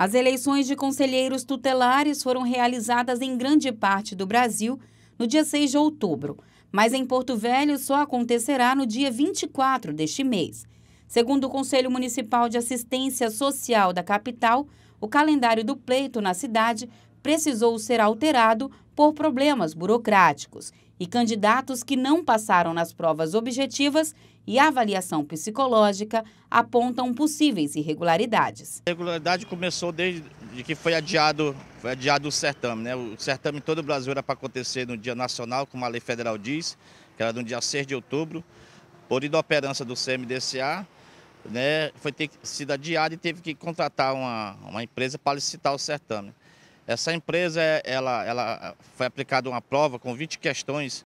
As eleições de conselheiros tutelares foram realizadas em grande parte do Brasil no dia 6 de outubro, mas em Porto Velho só acontecerá no dia 24 deste mês. Segundo o Conselho Municipal de Assistência Social da capital, o calendário do pleito na cidade precisou ser alterado por problemas burocráticos e candidatos que não passaram nas provas objetivas e avaliação psicológica apontam possíveis irregularidades. A irregularidade começou desde que foi adiado, foi adiado o certame. Né? O certame todo o Brasil era para acontecer no Dia Nacional, como a lei federal diz, que era no dia 6 de outubro, por inoperância do CMDCA, né, foi ter sido adiado e teve que contratar uma, uma empresa para licitar o certame. Essa empresa, ela, ela eh, foi aplicada uma prova com 20 questões